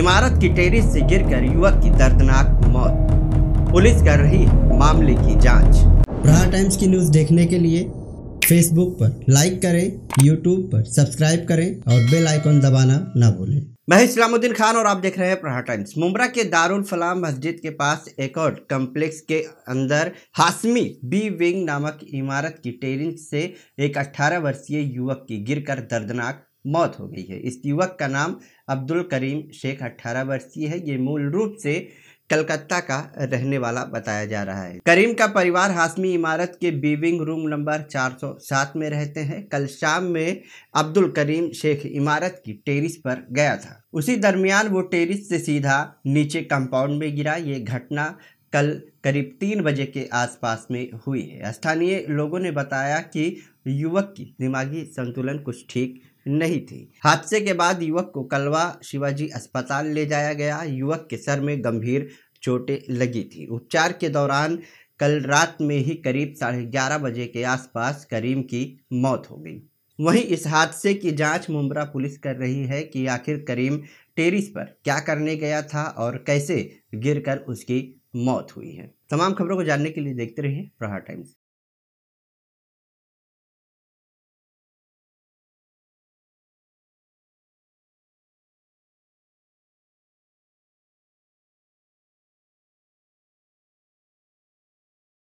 इमारत की टेरिस से गिरकर युवक की दर्दनाक मौत पुलिस कर रही है मामले की जांच प्रहार टाइम्स की न्यूज देखने के लिए फेसबुक पर लाइक करें यूट्यूब पर सब्सक्राइब करें और बेल आइकॉन दबाना ना भूलें मैं इस्लामुद्दीन खान और आप देख रहे हैं प्रहार टाइम्स मुमरा के दारुल फलाम मस्जिद के पास एक और कम्प्लेक्स के अंदर हाशमी बी विंग नामक इमारत की टेरिंग से एक 18 वर्षीय युवक की गिरकर दर्दनाक मौत हो गई है इस युवक का नाम अब्दुल करीम शेख 18 वर्षीय है ये मूल रूप से कलकत्ता का रहने वाला बताया जा रहा है करीम का परिवार हाशमी इमारत के बीविंग रूम नंबर 407 में रहते हैं कल शाम में अब्दुल करीम शेख इमारत की टेरिस पर गया था उसी दरमियान वो टेरिस से सीधा नीचे कंपाउंड में गिरा ये घटना कल करीब तीन बजे के आसपास में हुई है स्थानीय लोगों ने बताया कि युवक की दिमागी संतुलन कुछ ठीक नहीं थी हादसे के बाद युवक को कलवा शिवाजी अस्पताल ले जाया गया युवक के सर में गंभीर चोटें लगी थी उपचार के दौरान कल रात में ही करीब साढ़े ग्यारह बजे के आसपास करीम की मौत हो गई वहीं इस हादसे की जांच मुमरा पुलिस कर रही है कि आखिर करीम टेरिस पर क्या करने गया था और कैसे गिरकर उसकी मौत हुई है तमाम खबरों को जानने के लिए देखते रहिए प्रहार टाइम्स